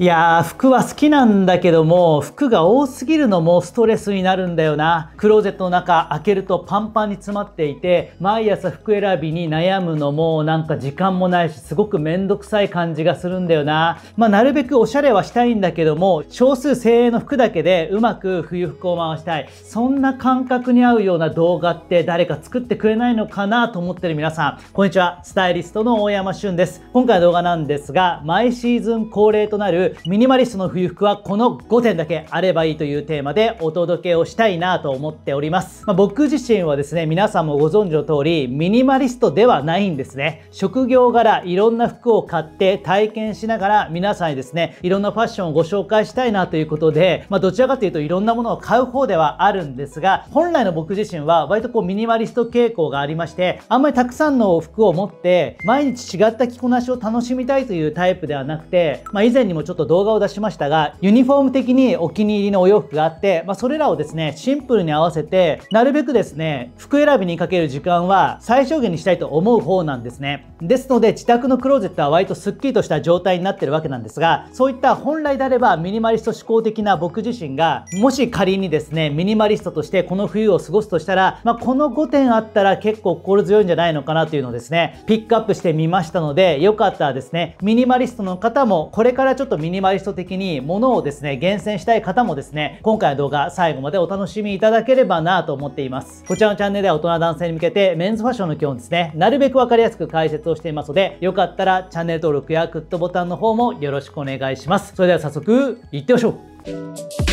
いやー、服は好きなんだけども、服が多すぎるのもストレスになるんだよな。クローゼットの中開けるとパンパンに詰まっていて、毎朝服選びに悩むのもなんか時間もないし、すごくめんどくさい感じがするんだよな。まあ、なるべくおしゃれはしたいんだけども、少数精鋭の服だけでうまく冬服を回したい。そんな感覚に合うような動画って誰か作ってくれないのかなと思ってる皆さん。こんにちは。スタイリストの大山俊です。今回の動画なんですが、毎シーズン恒例となるミニマリストの冬服はこの5点だけあればいいというテーマでお届けをしたいなと思っております、まあ、僕自身はですね皆さんもご存知の通りミニマリストではないんですね職業柄いろんな服を買って体験しながら皆さんにですねいろんなファッションをご紹介したいなということで、まあ、どちらかというといろんなものを買う方ではあるんですが本来の僕自身は割とこうミニマリスト傾向がありましてあんまりたくさんの服を持って毎日違った着こなしを楽しみたいというタイプではなくて、まあ、以前にもちょっとと動画を出しましたが、ユニフォーム的にお気に入りのお洋服があって、まあ、それらをですね、シンプルに合わせて、なるべくですね、服選びにかける時間は最小限にしたいと思う方なんですね。ですので、自宅のクローゼットは割とスッキリとした状態になってるわけなんですが、そういった本来であればミニマリスト思考的な僕自身が、もし仮にですね、ミニマリストとしてこの冬を過ごすとしたら、まあ、この5点あったら結構心強いんじゃないのかなというのをですね、ピックアップしてみましたので、よかったらですね、ミニマリストの方もこれからちょっとミニマリスト的に物をですね、厳選したい方もですね、今回の動画最後までお楽しみいただければなと思っています。こちらのチャンネルでは大人男性に向けてメンズファッションの基本ですね、なるべくわかりやすく解説をしていますので、よかったらチャンネル登録やグッドボタンの方もよろしくお願いします。それでは早速、いってみましょう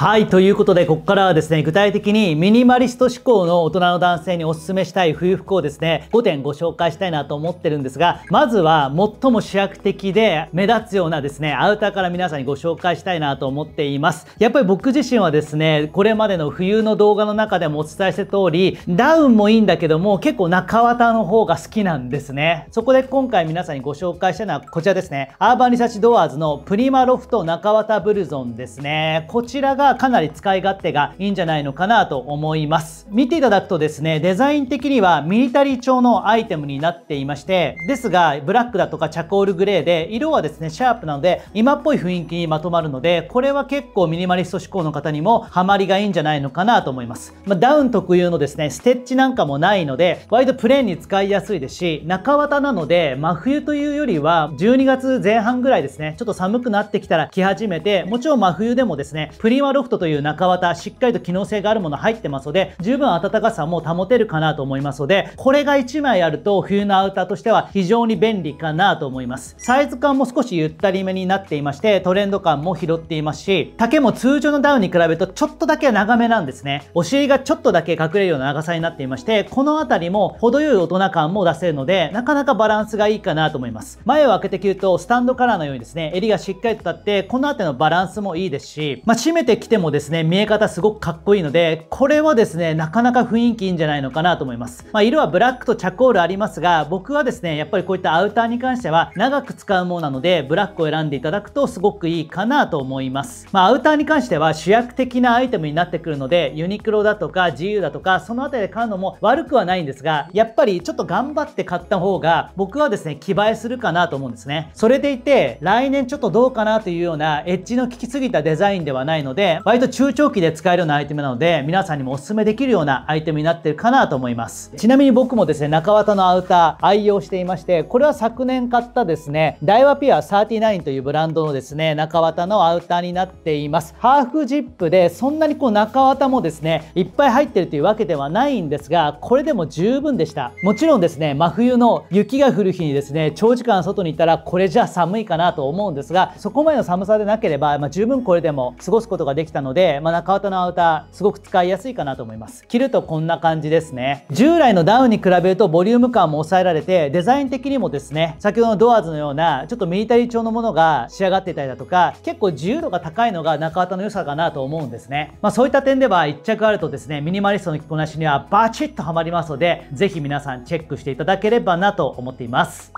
はい。ということで、ここからはですね、具体的にミニマリスト志向の大人の男性にお勧めしたい冬服をですね、5点ご紹介したいなと思ってるんですが、まずは最も主役的で目立つようなですね、アウターから皆さんにご紹介したいなと思っています。やっぱり僕自身はですね、これまでの冬の動画の中でもお伝えした通り、ダウンもいいんだけども、結構中綿の方が好きなんですね。そこで今回皆さんにご紹介したいのはこちらですね、アーバンリサーチドアーズのプリマロフト中綿ブルゾンですね。こちらがはかなり使い勝手がいいんじゃないのかなと思います。見ていただくとですね、デザイン的にはミリタリー調のアイテムになっていまして、ですが、ブラックだとかチャコールグレーで、色はですね、シャープなので、今っぽい雰囲気にまとまるので、これは結構ミニマリスト志向の方にもハマりがいいんじゃないのかなと思います。まあ、ダウン特有のですね、ステッチなんかもないので、割とプレーンに使いやすいですし、中綿なので、真冬というよりは、12月前半ぐらいですね、ちょっと寒くなってきたら着始めて、もちろん真冬でもですね、プリマロロフトという中綿、しっかりと機能性があるもの入ってますので、十分暖かさも保てるかなと思いますので、これが1枚あると冬のアウターとしては非常に便利かなと思います。サイズ感も少しゆったりめになっていまして、トレンド感も拾っていますし、丈も通常のダウンに比べるとちょっとだけ長めなんですね。お尻がちょっとだけ隠れるような長さになっていまして、この辺りも程よい大人感も出せるので、なかなかバランスがいいかなと思います。前を開けて着ると、スタンドカラーのようにですね、襟がしっかりと立って、この辺りのバランスもいいですし、まあ、締めてきてもですね、見え方すごくかっこいいので、これはですね、なかなか雰囲気いいんじゃないのかなと思います。まあ、色はブラックとチャコールありますが、僕はですね、やっぱりこういったアウターに関しては長く使うものなので、ブラックを選んでいただくとすごくいいかなと思います。まあ、アウターに関しては主役的なアイテムになってくるので、ユニクロだとか GU だとか、その辺りで買うのも悪くはないんですが、やっぱりちょっと頑張って買った方が、僕はですね、気映えするかなと思うんですね。それでいて、来年ちょっとどうかなというようなエッジの効きすぎたデザインではないので、割と中長期で使えるようなアイテムなので、皆さんにもお勧めできるようなアイテムになってるかなと思います。ちなみに僕もですね、中綿のアウター愛用していまして、これは昨年買ったですね、ダイワピュア39というブランドのですね、中綿のアウターになっています。ハーフジップで、そんなにこう中綿もですね、いっぱい入ってるというわけではないんですが、これでも十分でした。もちろんですね、真冬の雪が降る日にですね、長時間外にいたら、これじゃ寒いかなと思うんですが、そこまでの寒さでなければ、まあ、十分これでも過ごすことができできたので、まあ、中綿のアウターすごく使いやすいかなと思います着るとこんな感じですね従来のダウンに比べるとボリューム感も抑えられてデザイン的にもですね先ほどのドアーズのようなちょっとミリタリー調のものが仕上がっていたりだとか結構自由度が高いのが中綿の良さかなと思うんですね、まあ、そういった点では1着あるとですねミニマリストの着こなしにはバチッとはまりますのでぜひ皆さんチェックしていただければなと思っています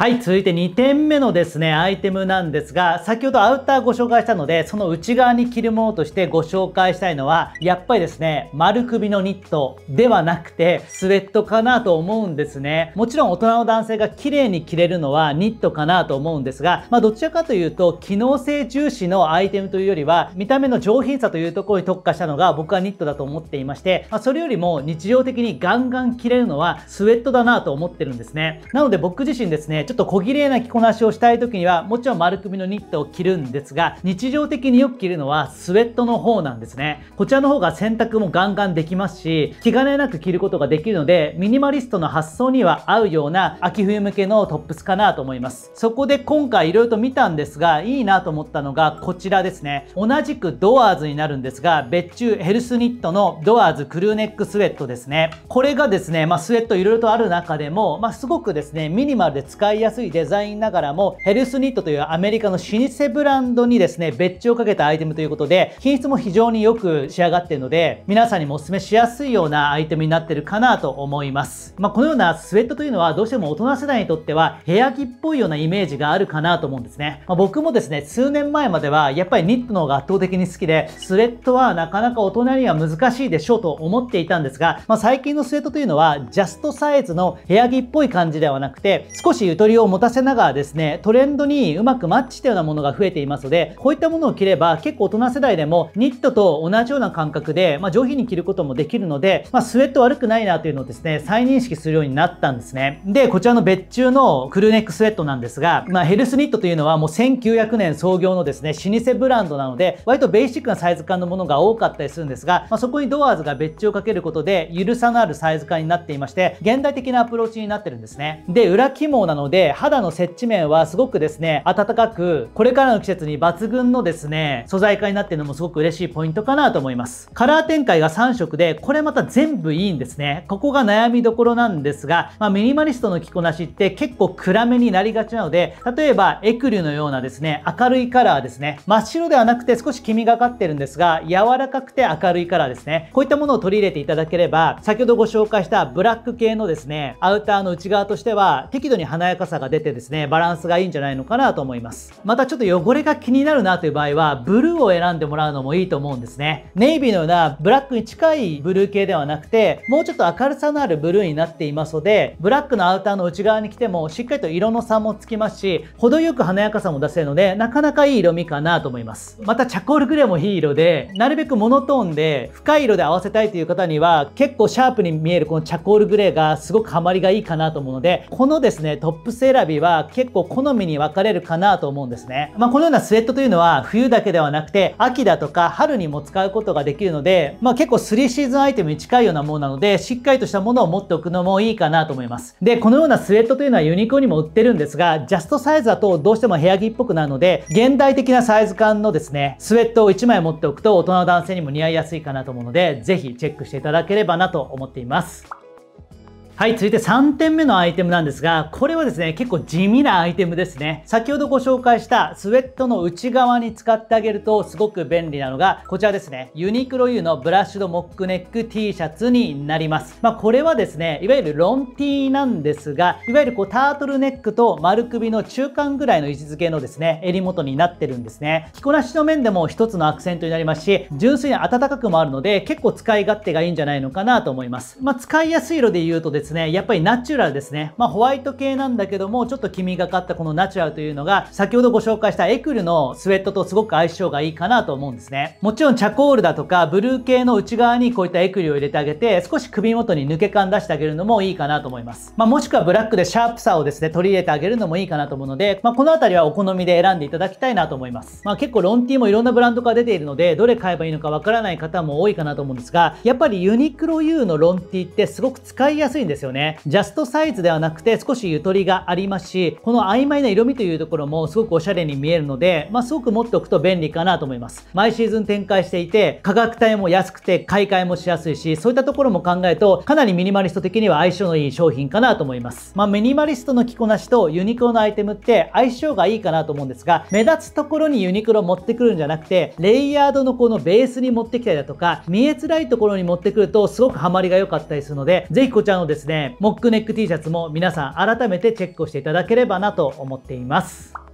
はい、続いて2点目のですね、アイテムなんですが、先ほどアウターご紹介したので、その内側に着るものとしてご紹介したいのは、やっぱりですね、丸首のニットではなくて、スウェットかなと思うんですね。もちろん大人の男性が綺麗に着れるのはニットかなと思うんですが、まあどちらかというと、機能性重視のアイテムというよりは、見た目の上品さというところに特化したのが僕はニットだと思っていまして、まあ、それよりも日常的にガンガン着れるのはスウェットだなと思ってるんですね。なので僕自身ですね、ちょっと小綺麗な着こなしをしたい時にはもちろん丸首のニットを着るんですが日常的によく着るのはスウェットの方なんですねこちらの方が洗濯もガンガンできますし気兼ねなく着ることができるのでミニマリストの発想には合うような秋冬向けのトップスかなと思いますそこで今回色々と見たんですがいいなと思ったのがこちらですね同じくドアーズになるんですが別注ヘルスニットのドアーズクルーネックスウェットですねこれがですねまあ、スウェット色々とある中でもまあ、すごくですねミニマルで使いいやすいデザインながらも、ヘルスニットというアメリカの老舗ブランドにですね、別注をかけたアイテムということで、品質も非常によく仕上がっているので、皆さんにもお勧めしやすいようなアイテムになってるかなと思います。まあ、このようなスウェットというのは、どうしても大人世代にとっては、部屋着っぽいようなイメージがあるかなと思うんですね。まあ、僕もですね、数年前までは、やっぱりニットの方が圧倒的に好きで、スウェットはなかなか大人には難しいでしょうと思っていたんですが、まあ、最近のスウェットというのは、ジャストサイズの部屋着っぽい感じではなくて、少しゆとりりを持たせながらですね、トレンドにうまくマッチしたようなものが増えていますので、こういったものを着れば結構大人世代でもニットと同じような感覚で、まあ、上品に着ることもできるので、まあ、スウェット悪くないなというのをですね、再認識するようになったんですね。で、こちらの別注のクルーネックスウェットなんですが、まあ、ヘルスニットというのはもう1900年創業のですね、老舗ブランドなので、割とベーシックなサイズ感のものが多かったりするんですが、まあ、そこにドアーズが別注をかけることで、ゆるさのあるサイズ感になっていまして、現代的なアプローチになってるんですね。で、裏起毛なのので肌の接地面はすごくですね暖かくこれからの季節に抜群のですね素材化になってるのもすごく嬉しいポイントかなと思いますカラー展開が3色でこれまた全部いいんですねここが悩みどころなんですが、まあ、ミニマリストの着こなしって結構暗めになりがちなので例えばエクリュのようなですね明るいカラーですね真っ白ではなくて少し黄みがかってるんですが柔らかくて明るいカラーですねこういったものを取り入れていただければ先ほどご紹介したブラック系のですねアウターの内側としては適度に華やかさが出てですね、バランスがいいんじゃないのかなと思います。またちょっと汚れが気になるなという場合は、ブルーを選んでもらうのもいいと思うんですね。ネイビーのようなブラックに近いブルー系ではなくて、もうちょっと明るさのあるブルーになっていますので、ブラックのアウターの内側に来ても、しっかりと色の差もつきますし、程よく華やかさも出せるので、なかなかいい色味かなと思います。またチャコールグレーもいい色で、なるべくモノトーンで深い色で合わせたいという方には、結構シャープに見えるこのチャコールグレーがすごくハマりがいいかなと思うので、このですね、トッププス選びは結構好みに分かれるかなと思うんですね。まあ、このようなスウェットというのは冬だけではなくて秋だとか春にも使うことができるので、まあ、結構3シーズンアイテムに近いようなものなのでしっかりとしたものを持っておくのもいいかなと思います。で、このようなスウェットというのはユニコーンにも売ってるんですがジャストサイズだとどうしても部屋着っぽくなるので現代的なサイズ感のですねスウェットを1枚持っておくと大人の男性にも似合いやすいかなと思うのでぜひチェックしていただければなと思っています。はい、続いて3点目のアイテムなんですが、これはですね、結構地味なアイテムですね。先ほどご紹介したスウェットの内側に使ってあげるとすごく便利なのが、こちらですね、ユニクロ U のブラッシュドモックネック T シャツになります。まあ、これはですね、いわゆるロン T なんですが、いわゆるこうタートルネックと丸首の中間ぐらいの位置づけのですね、襟元になってるんですね。着こなしの面でも一つのアクセントになりますし、純粋に暖かくもあるので、結構使い勝手がいいんじゃないのかなと思います。まあ、使いやすい色で言うとですねですね、やっぱりナチュラルですね。まあ、ホワイト系なんだけども、ちょっと黄身がかったこのナチュラルというのが、先ほどご紹介したエクルのスウェットとすごく相性がいいかなと思うんですね。もちろんチャコールだとか、ブルー系の内側にこういったエクルを入れてあげて、少し首元に抜け感出してあげるのもいいかなと思います。まあ、もしくはブラックでシャープさをですね、取り入れてあげるのもいいかなと思うので、まあ、この辺りはお好みで選んでいただきたいなと思います。まあ、結構ロンティーもいろんなブランドが出ているので、どれ買えばいいのかわからない方も多いかなと思うんですが、やっぱりユニクロ U のロンティーってすごく使いやすいんですですよね。ジャストサイズではなくて少しゆとりがありますし、この曖昧な色味というところもすごくおしゃれに見えるので、まあ、すごく持っておくと便利かなと思います。毎シーズン展開していて、価格帯も安くて買い替えもしやすいし、そういったところも考えると、かなりミニマリスト的には相性のいい商品かなと思います。まあ、ミニマリストの着こなしとユニクロのアイテムって相性がいいかなと思うんですが、目立つところにユニクロ持ってくるんじゃなくて、レイヤードのこのベースに持ってきたりだとか、見えづらいところに持ってくるとすごくハマりが良かったりするので、ぜひこちらのですね、ね、モックネック T シャツも皆さん改めてチェックをしていただければなと思っています。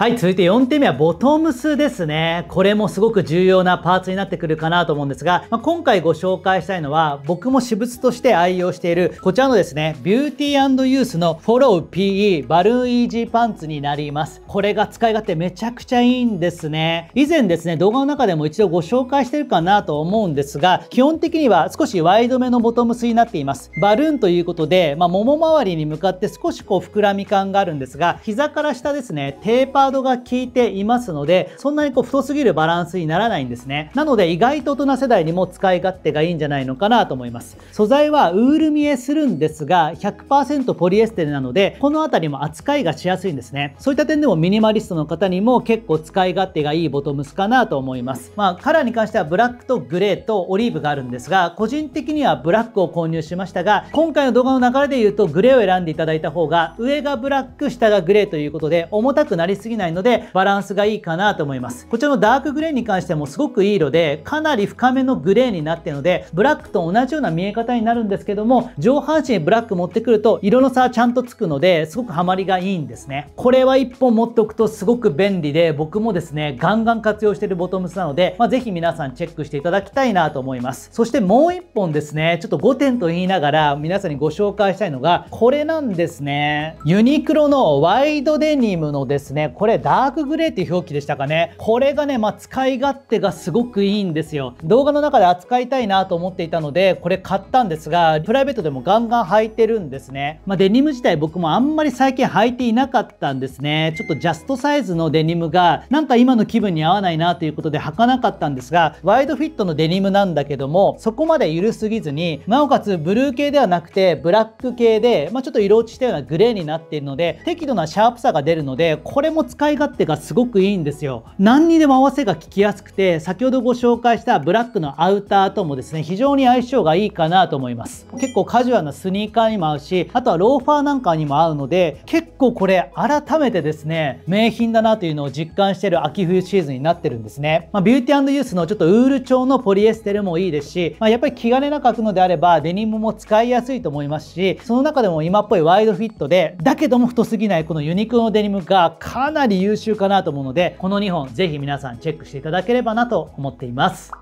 はい続いて4点目はボトムスですねこれもすごく重要なパーツになってくるかなと思うんですが、まあ、今回ご紹介したいのは僕も私物として愛用しているこちらのですねビューティーユースのフォロー PE バルーンイージーパンツになりますこれが使い勝手めちゃくちゃいいんですね以前ですね動画の中でも一度ご紹介してるかなと思うんですが基本的には少しワイドめのボトムスになっていますバルーンということで、まあ、もも周りに向かって少しこう膨らみ感があるんですが膝から下ですねテーパーードが効いていますので、そんなにこう太すぎるバランスにならないんですね。なので意外と大人世代にも使い勝手がいいんじゃないのかなと思います。素材はウール見えするんですが、100%ポリエステルなので、この辺りも扱いがしやすいんですね。そういった点でもミニマリストの方にも結構使い勝手がいいボトムスかなと思います。まあ、カラーに関してはブラックとグレーとオリーブがあるんですが、個人的にはブラックを購入しましたが、今回の動画の流れで言うとグレーを選んでいただいた方が、上がブラック、下がグレーということで、重たくなりすぎぎないのでバランスがいいかなと思いますこちらのダークグレーに関してもすごくいい色でかなり深めのグレーになってるのでブラックと同じような見え方になるんですけども上半身にブラック持ってくると色の差はちゃんとつくのですごくハマりがいいんですねこれは1本持っておくとすごく便利で僕もですねガンガン活用してるボトムスなので、まあ、ぜひ皆さんチェックしていただきたいなと思いますそしてもう1本ですねちょっと5点と言いながら皆さんにご紹介したいのがこれなんですねユニクロのワイドデニムのですねこれダークグレーっていう表記でしたかねこれがね、まあ、使い勝手がすごくいいんですよ動画の中で扱いたいなと思っていたのでこれ買ったんですがプライベートでもガンガン履いてるんですね、まあ、デニム自体僕もあんまり最近履いていなかったんですねちょっとジャストサイズのデニムがなんか今の気分に合わないなということで履かなかったんですがワイドフィットのデニムなんだけどもそこまで緩すぎずになおかつブルー系ではなくてブラック系で、まあ、ちょっと色落ちしたようなグレーになっているので適度なシャープさが出るのでこれも使い勝手がすごくいいんですよ何にでも合わせが効きやすくて先ほどご紹介したブラックのアウターともですね非常に相性がいいかなと思います結構カジュアルなスニーカーにも合うしあとはローファーなんかにも合うので結構これ改めてですね名品だなというのを実感してる秋冬シーズンになってるんですね、まあ、ビューティーユースのちょっとウール調のポリエステルもいいですし、まあ、やっぱり気兼ねなく履くのであればデニムも使いやすいと思いますしその中でも今っぽいワイドフィットでだけども太すぎないこのユニクロのデニムがかなりなり優秀かなと思うので、この2本ぜひ皆さんチェックしていただければなと思っています。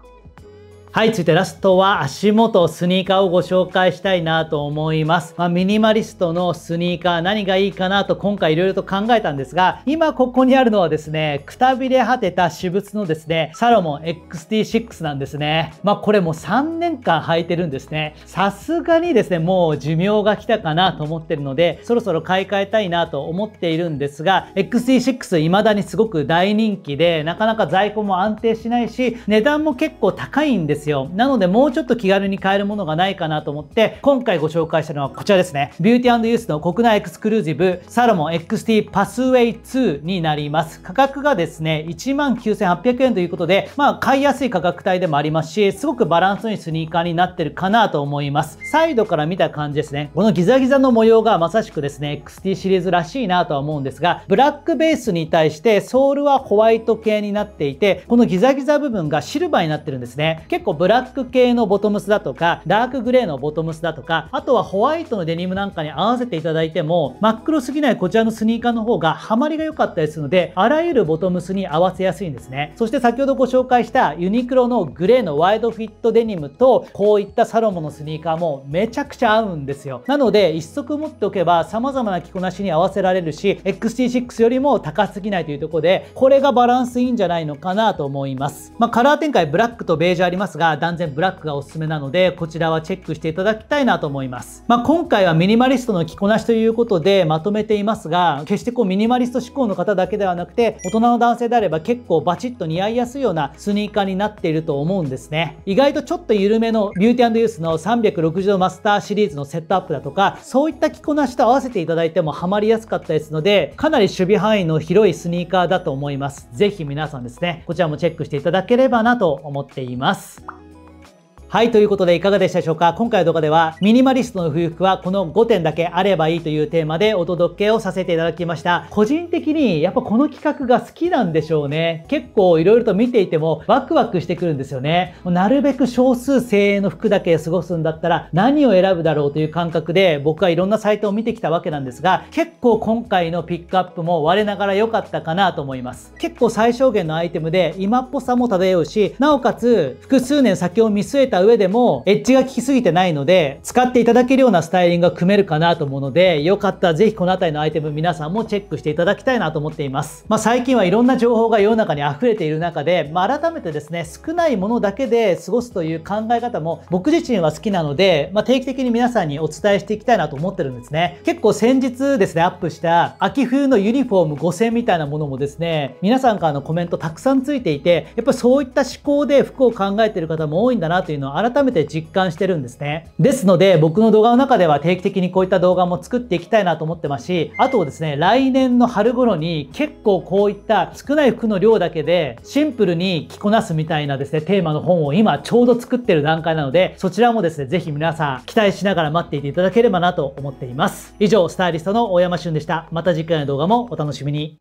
はい、続いてラストは足元スニーカーをご紹介したいなと思います。まあ、ミニマリストのスニーカー何がいいかなと今回いろいろと考えたんですが、今ここにあるのはですね、くたびれ果てた私物のですね、サロモン XT6 なんですね。まあ、これもう3年間履いてるんですね。さすがにですね、もう寿命が来たかなと思ってるので、そろそろ買い替えたいなと思っているんですが、XT6 未だにすごく大人気で、なかなか在庫も安定しないし、値段も結構高いんですよですよ。なのでもうちょっと気軽に買えるものがないかなと思って、今回ご紹介したのはこちらですね。ビューティーユースの国内エクスクルーシブサロモン XT パスウェイ2になります。価格がですね、19,800円ということで、まあ買いやすい価格帯でもありますし、すごくバランスのいいスニーカーになってるかなと思います。サイドから見た感じですね。このギザギザの模様がまさしくですね、XT シリーズらしいなとは思うんですが、ブラックベースに対してソールはホワイト系になっていて、このギザギザ部分がシルバーになってるんですね。結構ブラック系のボトムスだとか、ダークグレーのボトムスだとか、あとはホワイトのデニムなんかに合わせていただいても、真っ黒すぎないこちらのスニーカーの方がハマりが良かったりするので、あらゆるボトムスに合わせやすいんですね。そして先ほどご紹介したユニクロのグレーのワイドフィットデニムと、こういったサロモのスニーカーもめちゃくちゃ合うんですよ。なので、一足持っておけば様々な着こなしに合わせられるし、XT6 よりも高すぎないというところで、これがバランスいいんじゃないのかなと思います。まあ、カラー展開ブラックとベージュありますが、断然ブラックがおすすめなので、こちらはチェックしていただきたいなと思います。まあ、今回はミニマリストの着こなしということでまとめていますが、決してこうミニマリスト志向の方だけではなくて、大人の男性であれば結構バチッと似合いやすいようなスニーカーになっていると思うんですね。意外とちょっと緩めのビューティーユースの360度マスターシリーズのセットアップだとか、そういった着こなしと合わせていただいてもハマりやすかったですので、かなり守備範囲の広いスニーカーだと思います。ぜひ皆さんですね、こちらもチェックしていただければなと思っています。はい、ということでいかがでしたでしょうか今回の動画では、ミニマリストの冬服はこの5点だけあればいいというテーマでお届けをさせていただきました。個人的にやっぱこの企画が好きなんでしょうね。結構いろいろと見ていてもワクワクしてくるんですよね。なるべく少数精鋭の服だけ過ごすんだったら何を選ぶだろうという感覚で僕はいろんなサイトを見てきたわけなんですが、結構今回のピックアップも我ながら良かったかなと思います。結構最小限のアイテムで今っぽさも漂うし、なおかつ複数年先を見据えたた上でも、エッジが効きすぎてないので、使っていただけるようなスタイリングが組めるかなと思うので、よかったらぜひこの辺りのアイテム皆さんもチェックしていただきたいなと思っています。まあ、最近はいろんな情報が世の中に溢れている中で、まあ、改めてですね、少ないものだけで過ごすという考え方も僕自身は好きなので、まあ、定期的に皆さんにお伝えしていきたいなと思ってるんですね。結構先日ですね、アップした秋冬のユニフォーム5000みたいなものもですね、皆さんからのコメントたくさんついていて、やっぱそういった思考で服を考えてる方も多いんだなというのはのを改めて実感してるんですね。ですので僕の動画の中では定期的にこういった動画も作っていきたいなと思ってますし、あとですね、来年の春頃に結構こういった少ない服の量だけでシンプルに着こなすみたいなですね、テーマの本を今ちょうど作ってる段階なので、そちらもですね、ぜひ皆さん期待しながら待っていていただければなと思っています。以上、スタイリストの大山俊でした。また次回の動画もお楽しみに。